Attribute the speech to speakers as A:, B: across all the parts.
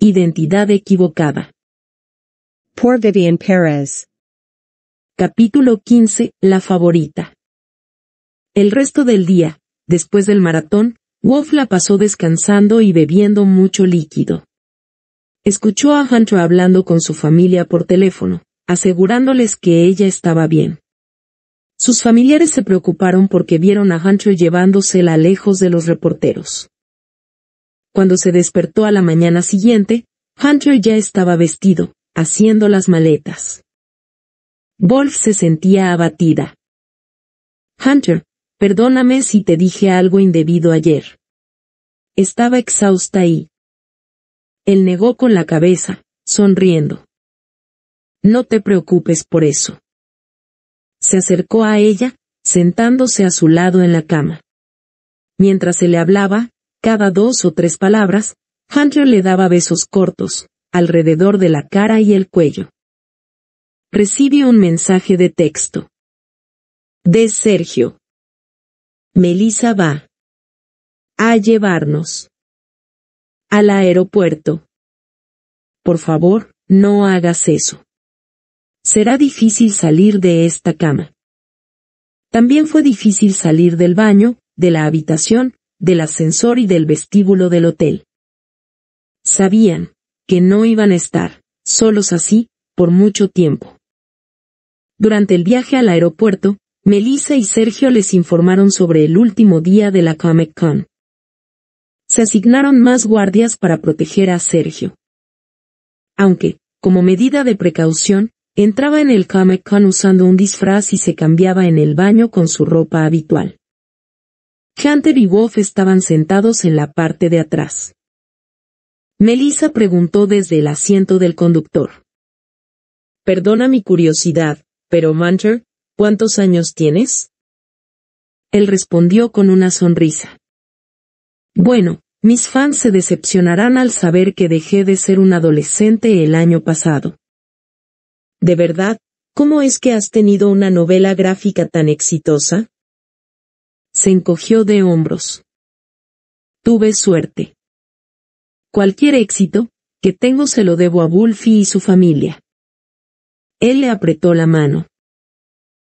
A: Identidad equivocada. Por Vivian Pérez. Capítulo 15. La favorita. El resto del día, después del maratón, Wolf la pasó descansando y bebiendo mucho líquido. Escuchó a Hunter hablando con su familia por teléfono, asegurándoles que ella estaba bien. Sus familiares se preocuparon porque vieron a Hunter llevándosela lejos de los reporteros. Cuando se despertó a la mañana siguiente, Hunter ya estaba vestido, haciendo las maletas. Wolf se sentía abatida. Hunter, perdóname si te dije algo indebido ayer. Estaba exhausta y... Él negó con la cabeza, sonriendo. No te preocupes por eso se acercó a ella, sentándose a su lado en la cama. Mientras se le hablaba, cada dos o tres palabras, Hunter le daba besos cortos, alrededor de la cara y el cuello.
B: Recibió un mensaje de texto. De Sergio. Melissa va. A llevarnos. Al aeropuerto. Por favor, no hagas eso.
A: Será difícil salir de esta cama. También fue difícil salir del baño, de la habitación, del ascensor y del vestíbulo del hotel. Sabían que no iban a estar solos así por mucho tiempo. Durante el viaje al aeropuerto, Melissa y Sergio les informaron sobre el último día de la Comic Con. Se asignaron más guardias para proteger a Sergio. Aunque, como medida de precaución, Entraba en el Comic Con usando un disfraz y se cambiaba en el baño con su ropa habitual. Hunter y Wolf estaban sentados en la parte de atrás. Melissa preguntó desde el asiento del conductor. Perdona mi curiosidad, pero Mancher, ¿cuántos años tienes? Él respondió con una sonrisa. Bueno, mis fans se decepcionarán al saber que dejé de ser un adolescente el año pasado. De verdad, ¿cómo es que has tenido una novela gráfica tan exitosa?
B: Se encogió de hombros. Tuve suerte. Cualquier éxito, que tengo se lo debo a Bulfi y su familia.
A: Él le apretó la mano.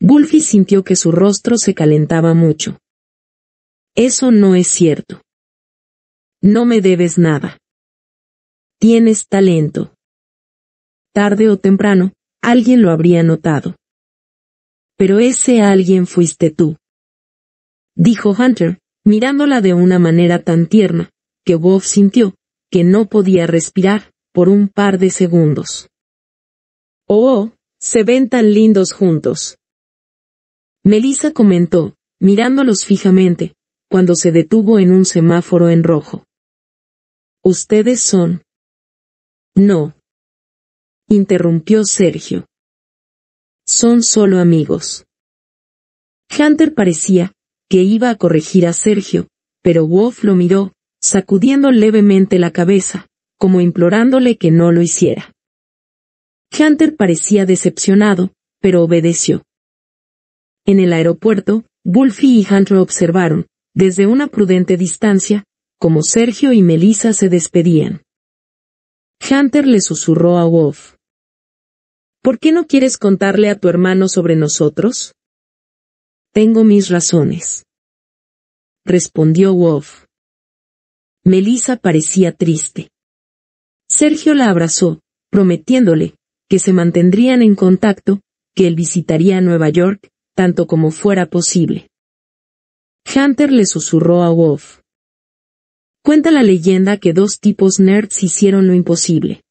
A: Bulfi sintió que su rostro se calentaba
B: mucho. Eso no es cierto. No me debes nada. Tienes talento. Tarde o temprano, alguien lo habría notado. Pero ese alguien fuiste tú.
A: Dijo Hunter, mirándola de una manera tan tierna, que Bob sintió, que no podía respirar, por un par de segundos. Oh, oh se ven tan lindos juntos. Melissa comentó, mirándolos fijamente, cuando se detuvo en un semáforo en rojo.
B: Ustedes son. No, interrumpió Sergio. Son solo amigos. Hunter parecía
A: que iba a corregir a Sergio, pero Wolf lo miró, sacudiendo levemente la cabeza, como implorándole que no lo hiciera. Hunter parecía decepcionado, pero obedeció. En el aeropuerto, Wolfie y Hunter observaron, desde una prudente distancia, como Sergio y Melissa se despedían. Hunter le susurró a Wolf. ¿Por qué no quieres contarle a tu hermano sobre nosotros? Tengo mis razones. Respondió Wolf. Melissa parecía triste. Sergio la abrazó, prometiéndole que se mantendrían en contacto, que él visitaría Nueva York, tanto como fuera posible. Hunter le susurró a Wolf. Cuenta la leyenda que dos tipos nerds hicieron lo imposible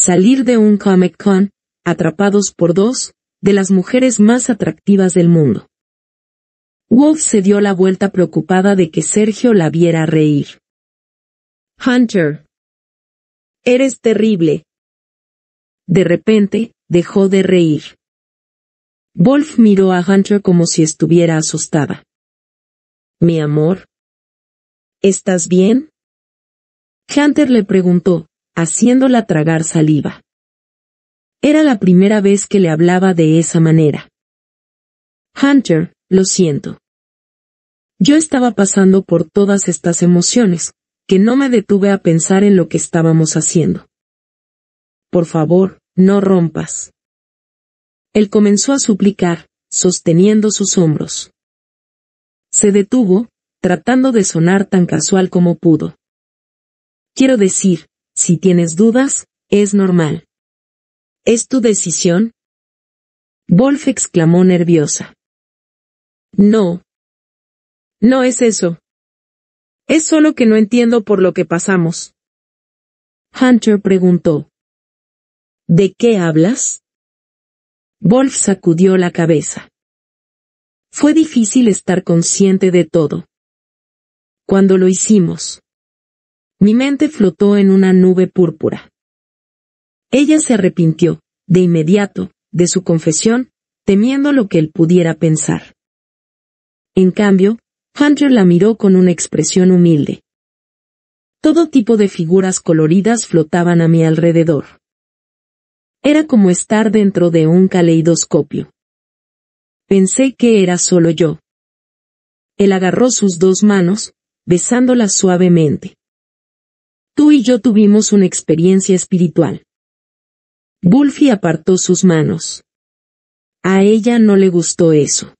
A: salir de un Comic Con, atrapados por dos, de las mujeres más atractivas del mundo.
B: Wolf se dio la vuelta preocupada de que Sergio la viera reír. Hunter. Eres terrible. De repente, dejó de reír. Wolf miró a Hunter como si estuviera asustada. Mi amor. ¿Estás bien? Hunter le preguntó, haciéndola tragar saliva.
A: Era la primera vez que le hablaba de esa manera. Hunter, lo siento. Yo estaba pasando por todas estas emociones, que no me detuve a pensar en lo que estábamos haciendo. Por favor, no rompas. Él comenzó a suplicar, sosteniendo sus hombros. Se detuvo, tratando de sonar tan casual como pudo.
B: Quiero decir, si tienes dudas, es normal. ¿Es tu decisión? Wolf exclamó nerviosa. No. No es eso. Es solo que no entiendo por lo que pasamos. Hunter preguntó. ¿De qué hablas? Wolf sacudió la cabeza. Fue difícil estar consciente de todo. Cuando lo hicimos,
A: mi mente flotó en una nube púrpura. Ella se arrepintió, de inmediato, de su confesión, temiendo lo que él pudiera pensar. En cambio, Hunter la miró con una expresión humilde. Todo tipo de figuras coloridas flotaban a mi alrededor. Era como estar dentro de un caleidoscopio. Pensé que era solo yo. Él agarró sus dos manos, besándolas suavemente. Tú y yo tuvimos una experiencia espiritual. Bulfi apartó sus manos. A ella no le gustó eso.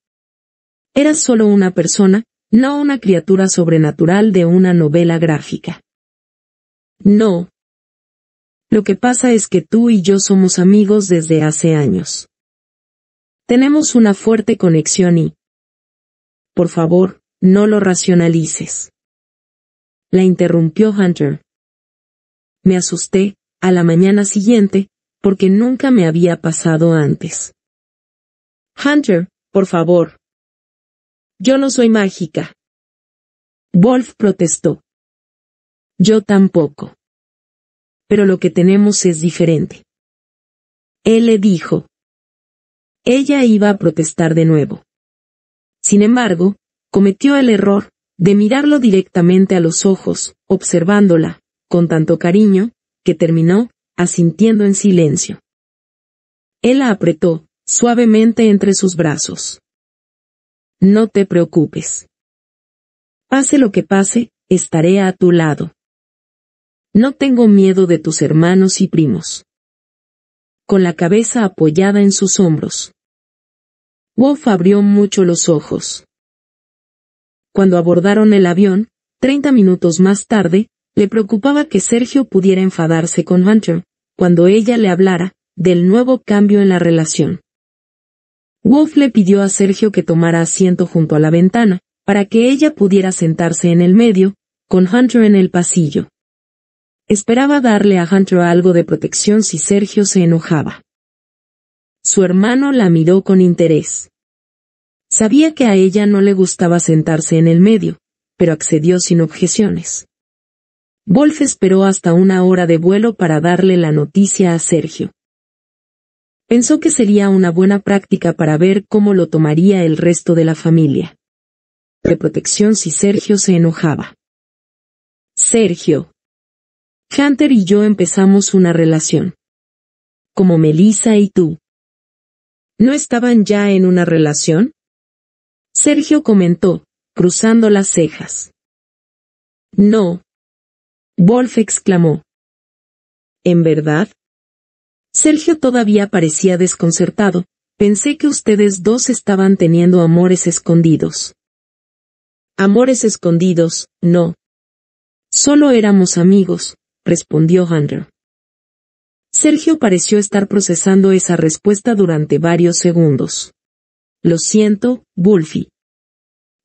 A: Era solo una persona, no una criatura sobrenatural de una novela gráfica.
B: No. Lo que pasa es que tú y yo somos amigos desde hace años. Tenemos una fuerte conexión y...
A: Por favor, no lo racionalices. La interrumpió Hunter. Me asusté, a la mañana siguiente, porque nunca me
B: había pasado antes. Hunter, por favor. Yo no soy mágica. Wolf protestó. Yo tampoco. Pero lo que tenemos es diferente. Él le dijo. Ella iba a protestar de nuevo. Sin
A: embargo, cometió el error de mirarlo directamente a los ojos, observándola, con tanto cariño, que terminó, asintiendo en silencio. Él la apretó, suavemente entre sus brazos. No te preocupes. Pase lo que pase, estaré a tu lado. No tengo miedo de tus hermanos y primos. Con la cabeza apoyada en sus hombros. Wolf abrió mucho los ojos. Cuando abordaron el avión, treinta minutos más tarde, le preocupaba que Sergio pudiera enfadarse con Hunter, cuando ella le hablara, del nuevo cambio en la relación. Wolf le pidió a Sergio que tomara asiento junto a la ventana, para que ella pudiera sentarse en el medio, con Hunter en el pasillo. Esperaba darle a Hunter algo de protección si Sergio se enojaba. Su hermano la miró con interés. Sabía que a ella no le gustaba sentarse en el medio, pero accedió sin objeciones. Wolf esperó hasta una hora de vuelo para darle la noticia a Sergio. Pensó que sería una buena práctica para ver cómo lo tomaría el resto de la familia. De protección si Sergio se enojaba. Sergio. Hunter y yo empezamos una relación. Como Melissa
B: y tú. ¿No estaban ya en una relación? Sergio comentó, cruzando las cejas. No, Wolf exclamó. ¿En verdad? Sergio todavía
A: parecía desconcertado. Pensé que ustedes dos estaban teniendo amores escondidos. Amores escondidos, no. Solo éramos amigos, respondió Hunter. Sergio pareció estar procesando esa respuesta durante varios segundos. Lo siento, Wolfie.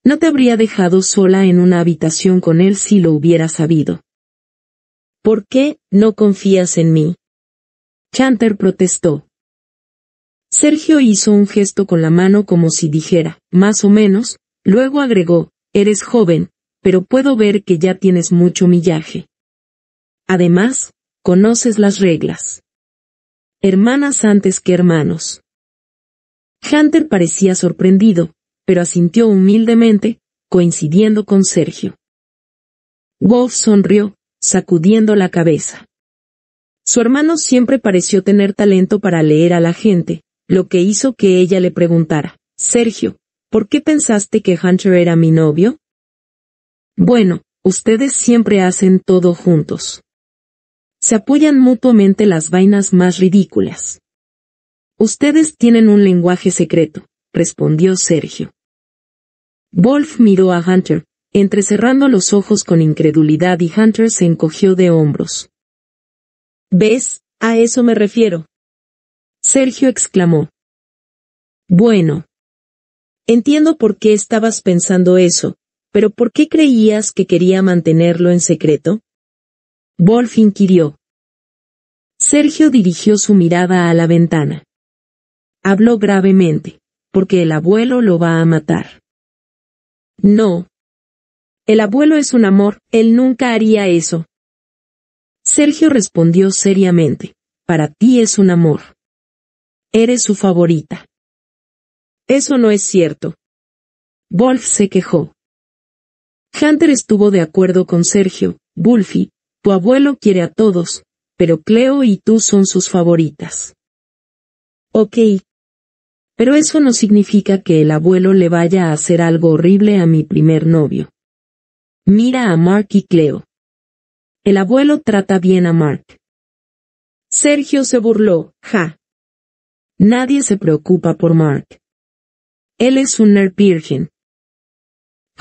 A: No te habría dejado sola en una habitación con él si lo hubiera sabido. ¿Por qué no confías en mí? Chanter protestó. Sergio hizo un gesto con la mano como si dijera, más o menos, luego agregó, eres joven, pero puedo ver que ya tienes mucho millaje. Además, conoces las reglas. Hermanas antes que hermanos. Hunter parecía sorprendido, pero asintió humildemente, coincidiendo con Sergio. Wolf sonrió, sacudiendo la cabeza. Su hermano siempre pareció tener talento para leer a la gente, lo que hizo que ella le preguntara, Sergio, ¿por qué pensaste que Hunter era mi novio? Bueno, ustedes siempre hacen todo juntos. Se apoyan mutuamente las vainas más ridículas. Ustedes tienen un lenguaje secreto, respondió Sergio. Wolf miró a Hunter, entrecerrando los ojos con incredulidad y Hunter se
B: encogió de hombros. ¿Ves? A eso me refiero. Sergio exclamó. Bueno. Entiendo por qué estabas
A: pensando eso, pero ¿por qué creías que quería mantenerlo en secreto? Wolf inquirió. Sergio dirigió su mirada a la ventana. Habló gravemente, porque el abuelo lo va a matar. No, el abuelo es un amor, él nunca haría eso.
B: Sergio respondió seriamente, para ti es un amor. Eres su favorita. Eso no es cierto.
A: Wolf se quejó. Hunter estuvo de acuerdo con Sergio, Bulfi, tu abuelo quiere a todos, pero Cleo y tú son sus favoritas. Ok. Pero eso no significa que el abuelo le vaya a hacer algo horrible a mi primer novio. Mira a Mark y Cleo. El abuelo trata bien a Mark. Sergio se burló, ja. Nadie se preocupa por Mark. Él es un nerd virgen.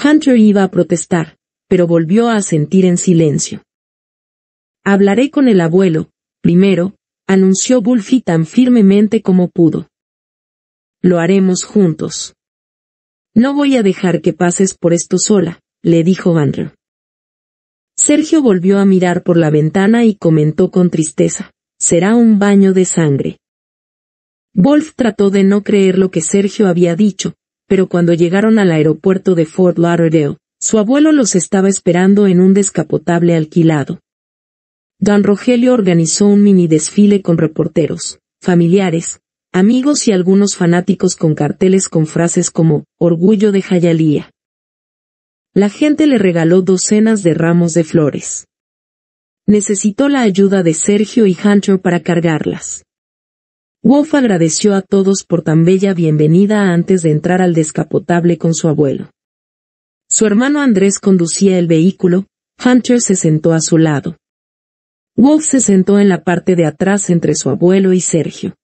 A: Hunter iba a protestar, pero volvió a sentir en silencio. Hablaré con el abuelo, primero, anunció Bulfi tan firmemente como pudo. Lo haremos juntos. No voy a dejar que pases por esto sola, le dijo Andrew. Sergio volvió a mirar por la ventana y comentó con tristeza, será un baño de sangre. Wolf trató de no creer lo que Sergio había dicho, pero cuando llegaron al aeropuerto de Fort Lauderdale, su abuelo los estaba esperando en un descapotable alquilado. Don Rogelio organizó un mini desfile con reporteros, familiares, amigos y algunos fanáticos con carteles con frases como Orgullo de Jayalía. La gente le regaló docenas de ramos de flores. Necesitó la ayuda de Sergio y Hunter para cargarlas. Wolf agradeció a todos por tan bella bienvenida antes de entrar al descapotable con su abuelo. Su hermano Andrés conducía el vehículo, Hunter se sentó a su lado. Wolf se sentó en la parte de atrás entre su abuelo y Sergio.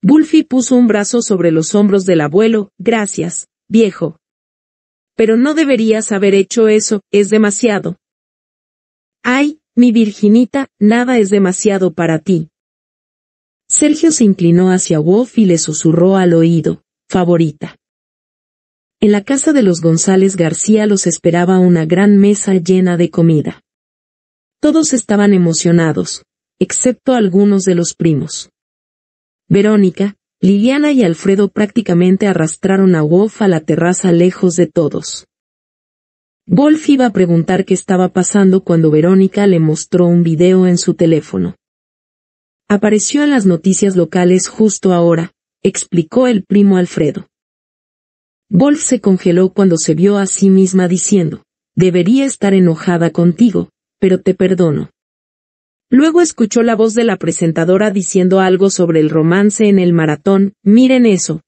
A: Wolfie puso un brazo sobre los hombros del abuelo, gracias, viejo, pero no deberías haber hecho eso, es demasiado. Ay, mi Virginita, nada es demasiado para ti. Sergio se inclinó hacia Wolf y le susurró al oído, favorita. En la casa de los González García los esperaba una gran mesa llena de comida. Todos estaban emocionados, excepto algunos de los primos. Verónica, Liliana y Alfredo prácticamente arrastraron a Wolf a la terraza lejos de todos. Wolf iba a preguntar qué estaba pasando cuando Verónica le mostró un video en su teléfono. Apareció en las noticias locales justo ahora, explicó el primo Alfredo. Wolf se congeló cuando se vio a sí misma diciendo, debería estar enojada contigo, pero te perdono. Luego escuchó la voz de la presentadora diciendo algo sobre el romance en el maratón, miren eso.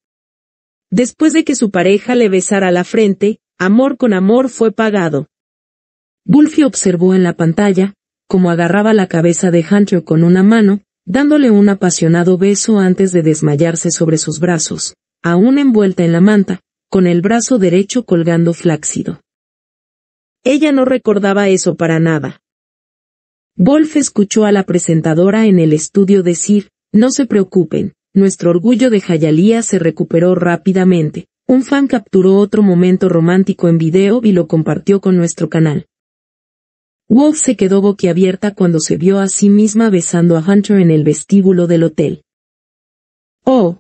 A: Después de que su pareja le besara la frente, amor con amor fue pagado. Bulfi observó en la pantalla, como agarraba la cabeza de Hunter con una mano, dándole un apasionado beso antes de desmayarse sobre sus brazos, aún envuelta en la manta, con el brazo derecho colgando flácido. Ella no recordaba eso para nada. Wolf escuchó a la presentadora en el estudio decir, no se preocupen, nuestro orgullo de Jayalía se recuperó rápidamente. Un fan capturó otro momento romántico en video y lo compartió con nuestro canal. Wolf se quedó boquiabierta cuando se vio a sí misma besando a Hunter en el vestíbulo del hotel.
B: ¡Oh!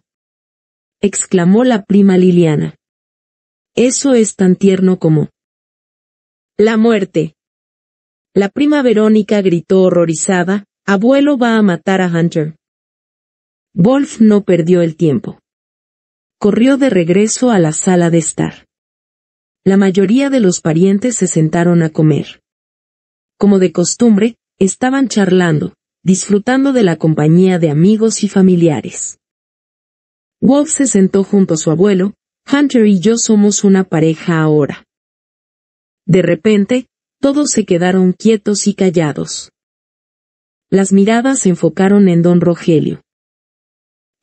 B: exclamó la prima Liliana. Eso es tan tierno como... La muerte. La prima
A: Verónica gritó horrorizada, Abuelo va a matar a Hunter. Wolf no perdió el tiempo. Corrió de regreso a la sala de estar. La mayoría de los parientes se sentaron a comer. Como de costumbre, estaban charlando, disfrutando de la compañía de amigos y familiares. Wolf se sentó junto a su abuelo, Hunter y yo somos una pareja ahora. De repente, todos se quedaron quietos y callados. Las miradas se enfocaron en don Rogelio.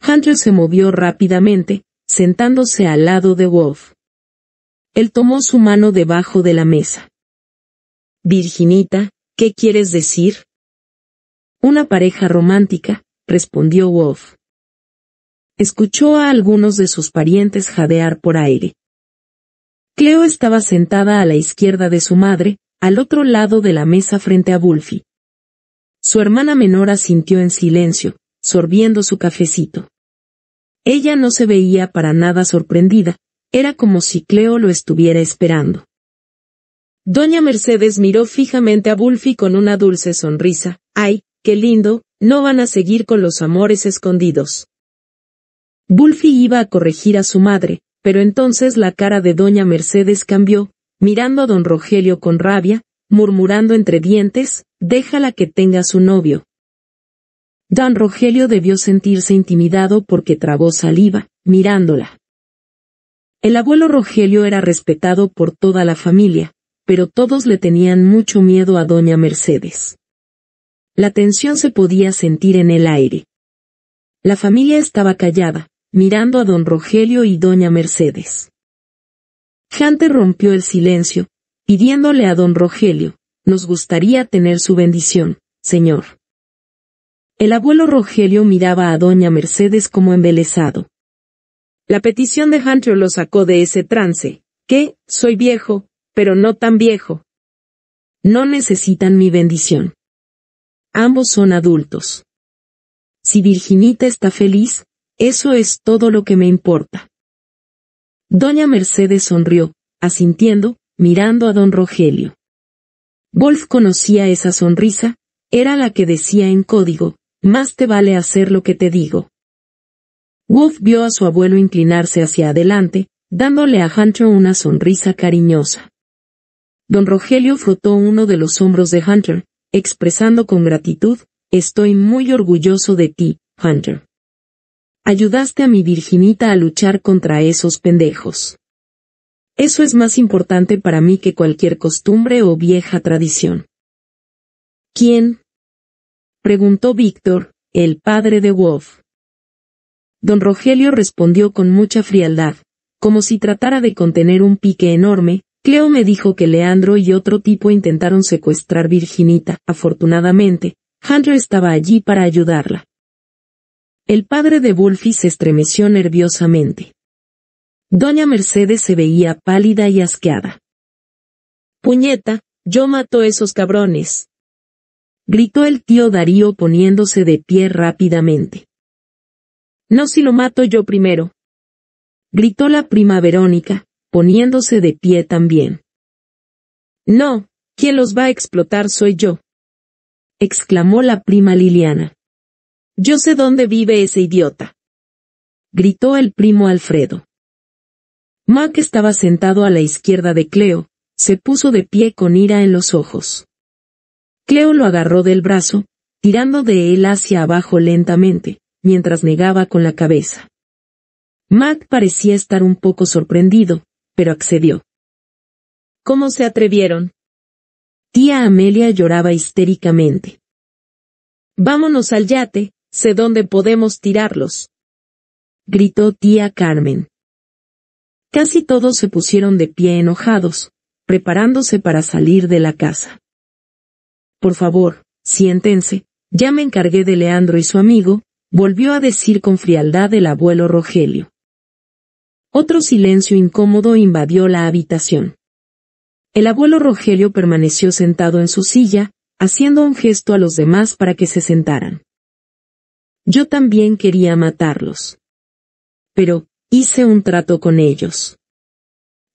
A: Hunter se movió rápidamente, sentándose al lado de Wolf. Él tomó su mano debajo de la mesa. Virginita, ¿qué quieres decir? Una pareja romántica, respondió Wolf. Escuchó a algunos de sus parientes jadear por aire. Cleo estaba sentada a la izquierda de su madre, al otro lado de la mesa frente a Bulfi. Su hermana menor asintió en silencio, sorbiendo su cafecito. Ella no se veía para nada sorprendida, era como si Cleo lo estuviera esperando. Doña Mercedes miró fijamente a Bulfi con una dulce sonrisa. ¡Ay, qué lindo! No van a seguir con los amores escondidos. Bulfi iba a corregir a su madre, pero entonces la cara de Doña Mercedes cambió, mirando a don Rogelio con rabia, murmurando entre dientes, déjala que tenga su novio. Don Rogelio debió sentirse intimidado porque trabó saliva, mirándola. El abuelo Rogelio era respetado por toda la familia, pero todos le tenían mucho miedo a doña Mercedes. La tensión se podía sentir en el aire. La familia estaba callada, mirando a don Rogelio y doña Mercedes. Hunter rompió el silencio, pidiéndole a don Rogelio, nos gustaría tener su bendición, señor. El abuelo Rogelio miraba a doña Mercedes como embelesado. La petición de Hunter lo sacó de ese trance, que, soy viejo, pero no tan viejo. No necesitan mi bendición. Ambos son adultos. Si Virginita está feliz, eso es todo lo que me importa. Doña Mercedes sonrió, asintiendo, mirando a don Rogelio. Wolf conocía esa sonrisa, era la que decía en código, más te vale hacer lo que te digo. Wolf vio a su abuelo inclinarse hacia adelante, dándole a Hunter una sonrisa cariñosa. Don Rogelio frotó uno de los hombros de Hunter, expresando con gratitud, Estoy muy orgulloso de ti, Hunter. Ayudaste a mi Virginita a luchar contra esos pendejos. Eso es más importante para mí que cualquier costumbre o vieja tradición. ¿Quién? preguntó Víctor, el padre de Wolf. Don Rogelio respondió con mucha frialdad, como si tratara de contener un pique enorme, Cleo me dijo que Leandro y otro tipo intentaron secuestrar Virginita, afortunadamente, Hunter estaba allí para ayudarla. El padre de Bulfi se estremeció nerviosamente. Doña Mercedes se veía pálida y asqueada. Puñeta, yo mato a esos cabrones. Gritó el tío Darío poniéndose de pie rápidamente. No si lo mato yo primero. Gritó la prima Verónica, poniéndose de pie también. No, quien los va a explotar soy yo. Exclamó la prima Liliana. Yo sé dónde vive ese idiota. Gritó el primo Alfredo. Mac estaba sentado a la izquierda de Cleo, se puso de pie con ira en los ojos. Cleo lo agarró del brazo, tirando de él hacia abajo lentamente, mientras negaba con la cabeza. Mac parecía estar un poco sorprendido, pero accedió. ¿Cómo se atrevieron? Tía Amelia lloraba histéricamente. Vámonos al yate, Sé dónde podemos tirarlos. gritó tía Carmen. Casi todos se pusieron de pie enojados, preparándose para salir de la casa. Por favor, siéntense, ya me encargué de Leandro y su amigo, volvió a decir con frialdad el abuelo Rogelio. Otro silencio incómodo invadió la habitación. El abuelo Rogelio permaneció sentado en su silla, haciendo un gesto a los demás para que se sentaran. Yo también quería matarlos. Pero, hice un trato con ellos.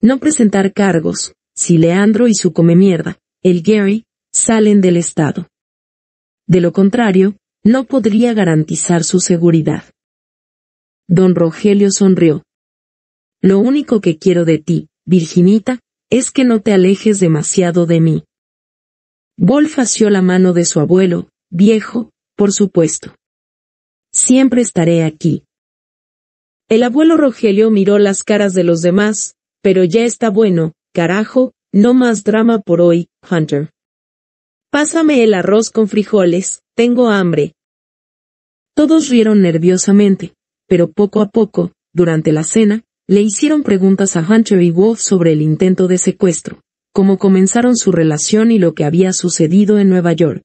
A: No presentar cargos, si Leandro y su come mierda, el Gary, salen del Estado. De lo contrario, no podría garantizar su seguridad. Don Rogelio sonrió. Lo único que quiero de ti, Virginita, es que no te alejes demasiado de mí. Wolf la mano de su abuelo, viejo, por supuesto. Siempre estaré aquí. El abuelo Rogelio miró las caras de los demás, pero ya está bueno, carajo, no más drama por hoy, Hunter. Pásame el arroz con frijoles, tengo hambre. Todos rieron nerviosamente, pero poco a poco, durante la cena, le hicieron preguntas a Hunter y Wolf sobre el intento de secuestro, cómo comenzaron su relación y lo que había sucedido en Nueva York.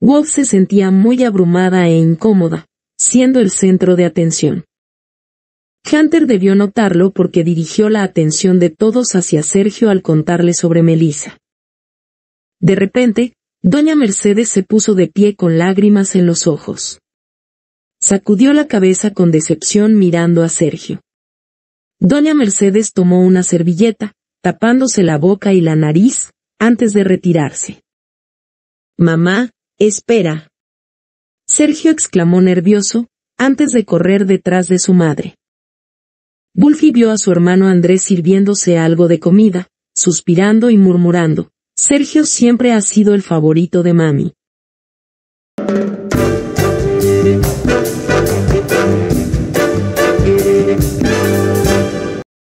A: Wolf se sentía muy abrumada e incómoda, siendo el centro de atención. Hunter debió notarlo porque dirigió la atención de todos hacia Sergio al contarle sobre Melissa. De repente, doña Mercedes se puso de pie con lágrimas en los ojos. Sacudió la cabeza con decepción mirando a Sergio. Doña Mercedes tomó una servilleta, tapándose la boca y la nariz, antes de retirarse. Mamá, Espera. Sergio exclamó nervioso, antes de correr detrás de su madre. Bulfi vio a su hermano Andrés sirviéndose algo de comida, suspirando y murmurando, Sergio siempre ha sido el favorito de mami.